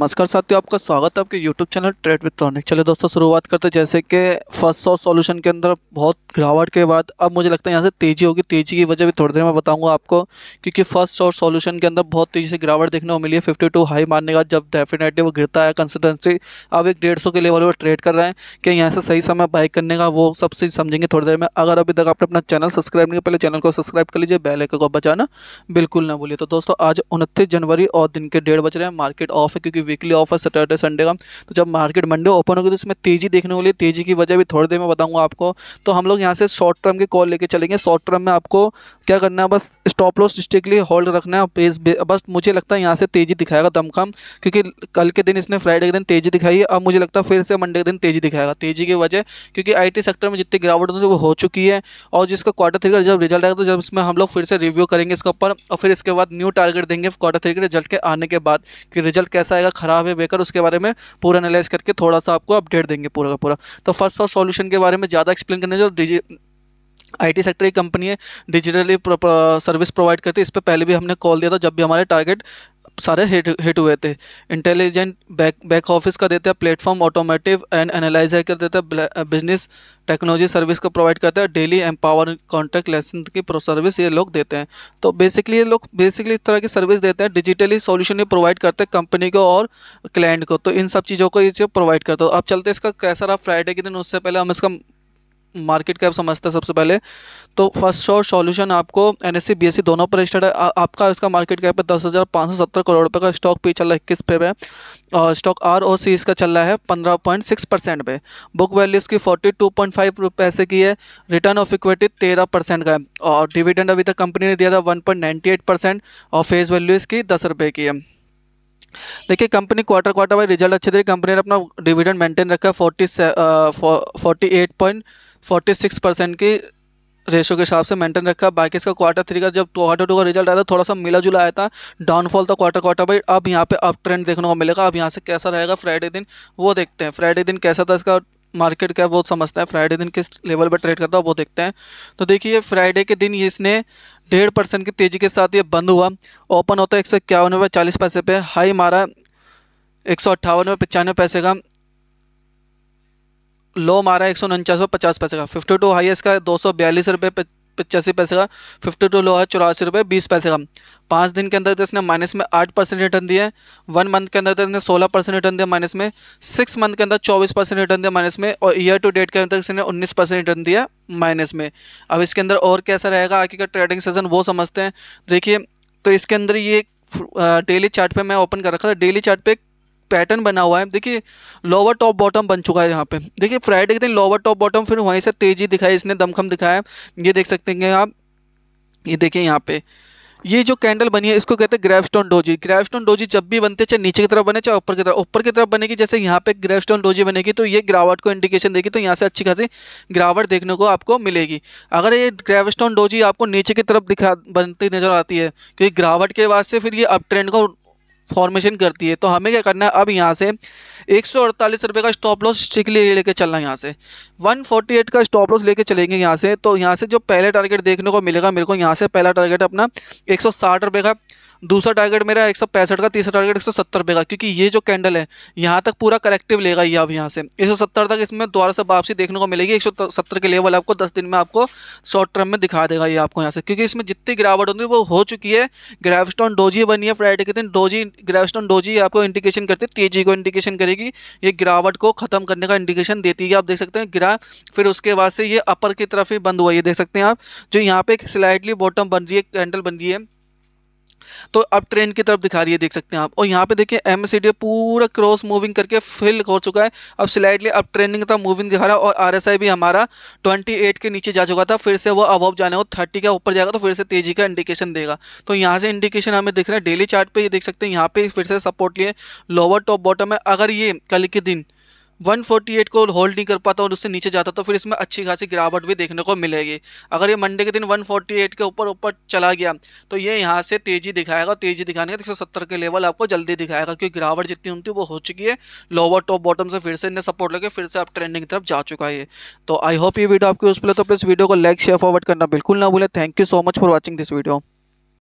नमस्कार साथियों आपका स्वागत है आपके YouTube channel trade with tronic चलिए दोस्तों शुरुआत करते हैं जैसे कि फर्स्ट सॉ सॉल्यूशन के अंदर बहुत गिरावट के बाद अब मुझे लगता है यहाँ से तेज़ी होगी तेज़ी की वजह भी थोड़ी देर में बताऊंगा आपको क्योंकि फर्स्ट सॉ सॉल्यूशन के अंदर बहुत तेज़ी से गिरावट देखने को मिली है फिफ्टी टू हाई मारने का जब डेफिनेटली वो गिरता है कंसिस्टेंसी अब एक डेढ़ के लेवल पर ट्रेड कर रहे हैं कि यहाँ से सही समय बाइक करने का वो सब चीज़ समझेंगे थोड़ी देर में अगर अभी तक आपने अपना चैनल सब्सक्राइब नहीं किया पहले चैनल को सब्सक्राइब कर लीजिए बेलाइक को बचाना बिल्कुल ना भूलिए तो दोस्तों आज उनतीस जनवरी और दिन के डेढ़ बज रहे हैं मार्केट ऑफ है क्योंकि वीकली ऑफर सैटरडे संडे का तो जब मार्केट मंडे ओपन होगी तो इसमें तेज़ी देखने को लिए तेज़ी की वजह भी थोड़ी देर में बताऊंगा आपको तो हम लोग यहाँ से शॉर्ट टर्म के कॉल लेके चलेंगे शॉर्ट टर्म में आपको क्या करना है बस स्टॉप लॉस डिस्ट्रिक्टली होल्ड रखना है बस मुझे लगता है यहाँ से तेज़ी दिखाएगा दमकम क्योंकि कल के दिन इसने फ्राइडे के दिन तेज़ी दिखाई है अब मुझे लगता है फिर से मंडे के दिन तेज़ी दिखाएगा तेज़ी की वजह क्योंकि आई सेक्टर में जितनी गिरावट होती है वो हो चुकी है और जिसका क्वार्टर थ्री का जब रिजल्ट आएगा तो जब इसमें हम लोग फिर से रिव्यू करेंगे इसके ऊपर और फिर इसके बाद न्यू टारगेट देंगे क्वार्टर थ्री के रिजल्ट के आने के बाद कि रिजल्ट कैसा आएगा ख़राब है बेकर उसके बारे में पूरा एनालाइज करके थोड़ा सा आपको अपडेट देंगे पूरा का पूरा तो फर्स्ट और सॉल्यूशन के बारे में ज़्यादा एक्सप्लेन करने जो डिजी आईटी सेक्टर की कंपनी है डिजिटली सर्विस प्रोवाइड करती है इस पर पहले भी हमने कॉल दिया था जब भी हमारे टारगेट सारे हिट हिट हुए थे इंटेलिजेंट बैक बैक ऑफिस का देता है प्लेटफॉर्म ऑटोमेटिव एंड एनालाइज कर देता है बिजनेस टेक्नोलॉजी सर्विस का प्रोवाइड करता है डेली एम्पावर कॉन्ट्रैक्ट लाइसेंस की प्रो सर्विस ये लोग देते हैं तो बेसिकली ये लोग बेसिकली इस तरह की सर्विस देते हैं डिजिटली सॉल्यूशन ये प्रोवाइड करते हैं कंपनी को और क्लाइंट को तो इन सब चीज़ों को ये चीज़ प्रोवाइड करते हो अब चलते हैं इसका कैसा रहा फ्राइडे के दिन उससे पहले हम इसका मार्केट कैप समझते हैं सबसे पहले तो फर्स्ट शॉर्ट सॉल्यूशन आपको एन एस सी दोनों पर स्टेड है आ, आपका इसका मार्केट कैप है दस हज़ार पाँच सौ सत्तर करोड़ रुपये का स्टॉक पी चल रहा है इक्कीस पे पे और स्टॉक आर ओ सी इसका चल रहा है पंद्रह पॉइंट सिक्स परसेंट पे बुक वैल्यू इसकी फोर्टी टू पॉइंट फाइव पैसे की है रिटर्न ऑफ इक्विटी तेरह परसेंट का है और डिविडेंड अभी तक कंपनी ने दिया था one point ninety eight percent और फेस वैल्यू इसकी दस रुपये की है देखिए company quarter quarter wise result अच्छे थे कंपनी ने अपना डिविडेंड मेंटेन रखा है forty forty eight point forty six percent की रेशो के हिसाब से मेंटेन रखा बाकी इसका क्वार्टर थ्री का जब क्वार्टर टू का रिजल्ट आया था थोड़ा सा मिला जुला आया था डाउनफॉल था क्वार्टर क्वार्टर बाई अब यहाँ पे अप ट्रेंड देखने को मिलेगा अब यहाँ से कैसा रहेगा फ्राइडे दिन वो देखते हैं फ्राइडे दिन कैसा था इसका मार्केट का है वो समझता है फ्राइडे दिन किस लेवल पर ट्रेड करता है वो देखते हैं तो देखिए फ्राइडे के दिन इसने डेढ़ परसेंट की तेज़ी के साथ ये बंद हुआ ओपन होता है एक सौ इक्यावन रुपये चालीस पैसे पे हाई मारा एक सौ अट्ठावन रुपये पचानवे पैसे का लो मारा एक सौ उनचास रुपये पचास पैसे का फिफ्टी टू हाई इसका दो सौ बयालीस रुपये पचासी पैसे का फिफ्टी टू लो है चौरासी रुपये बीस पैसे का पाँच दिन के अंदर तो इसने माइनस में आठ परसेंट रिटर्न दिया है वन मंथ के अंदर तो इसने सोलह परसेंट रिटर्न दिया माइनस में सिक्स मंथ के अंदर चौबीस परसेंट रिटर्न दिया माइनस में और ईयर टू डेट के अंदर इसने उन्नीस परसेंट रिटर्न दिया माइनस में अब इसके अंदर और कैसा रहेगा आगे का ट्रेडिंग सेजन वो समझते हैं देखिए तो इसके अंदर ये डेली चार्ट पे मैं ओपन कर रखा था डेली चार्ट पे पैटर्न बना हुआ है देखिए लोअर टॉप बॉटम बन चुका है यहाँ पे देखिए फ्राइडे के दिन लोअर टॉप बॉटम फिर वहीं से तेजी दिखाई इसने दमखम दिखाया ये देख सकते हैं आप ये देखिए यहाँ पे ये जो कैंडल बनी है इसको कहते हैं ग्रेवस्टोन डोजी ग्रेवस्टोन डोजी जब भी बनते चाहे नीचे की तरफ बने चाहे ऊपर की तरफ ऊपर की तरफ बनेगी जैसे यहाँ पे ग्रेवस्टोन डोजी बनेगी तो ये गिरावट को इंडिकेशन देगी तो यहाँ से अच्छी खासी गिरावट देखने को आपको मिलेगी अगर ये ग्रेवस्टोन डोजी आपको नीचे की तरफ दिखा बनती नजर आती है क्योंकि तो गिरावट के बाद से फिर ये अप ट्रेंड को फॉर्मेशन करती है तो हमें क्या करना है अब यहाँ से एक सौ अड़तालीस रुपये का स्टॉप लॉस स्ट्रिकली लेके चलना है यहाँ से वन फोर्टी एट का स्टॉप लॉस लेके चलेंगे यहाँ से तो यहाँ से जो पहले टारगेट देखने को मिलेगा मेरे को यहाँ से पहला टारगेट अपना एक सौ साठ रुपये का दूसरा टारगेट मेरा एक सौ पैंसठ का तीसरा टारगेट एक सौ सत्तर रुपये का क्योंकि ये जो कैंडल है यहाँ तक पूरा करेक्टिव लेगा ये अब यहाँ से एक सौ सत्तर तक इसमें दोबारा से वापसी देखने को मिलेगी एक सौ सत्तर के लेवल आपको दस दिन में आपको शॉर्ट टर्म में दिखा देगा ये आपको यहाँ से क्योंकि इसमें जितनी गिरावट होती है वो हो चुकी है ग्रेवस्टॉन डोजी बनी है फ्राइडे के दिन डोजी ग्रेवस्टोन डोजी आपको इंडिकेशन करती है तेजी को इंडिकेशन करेगी ये गिरावट को खत्म करने का इंडिकेशन देती है आप देख सकते हैं गिरा फिर उसके बाद से ये अपर की तरफ ही बंद हुआ ये देख सकते हैं आप जो यहाँ पे एक स्लाइडली बॉटम बन रही है कैंडल बन रही है तो अब ट्रेन की तरफ दिखा रही है देख सकते हैं आप और यहाँ पे देखिए एम पूरा क्रॉस मूविंग करके फिल हो चुका है अब स्लाइडली अब ट्रेनिंग था मूविंग दिखा रहा है और आर भी हमारा 28 के नीचे जा चुका था फिर से वो अबव जाने वो 30 के ऊपर जाएगा तो फिर से तेजी का इंडिकेशन देगा तो यहाँ से इंडिकेशन हमें दिख रहा है डेली चार्ट पर ये देख सकते हैं यहाँ पे फिर से सपोर्ट लिए लोअर टॉप बॉटम है अगर ये कल के दिन 148 को होल्ड नहीं कर पाता और उससे नीचे जाता तो फिर इसमें अच्छी खासी गिरावट भी देखने को मिलेगी अगर ये मंडे के दिन 148 के ऊपर ऊपर चला गया तो ये यहाँ से तेज़ी दिखाएगा तेज़ी दिखाने का एक के लेवल आपको जल्दी दिखाएगा क्योंकि गिरावट जितनी होती है वो हो चुकी है लोअर टॉप बॉटम से फिर से इन्हें सपोर्ट लगे फिर से आप ट्रेंडिंग की तरफ जा चुका है तो आई होप ये वीडियो आपकी उस पर तो प्लीज़ वीडियो को लाइक शेयर फॉरवर्ड करना बिल्कुल ना भूलें thank you so much for watching this video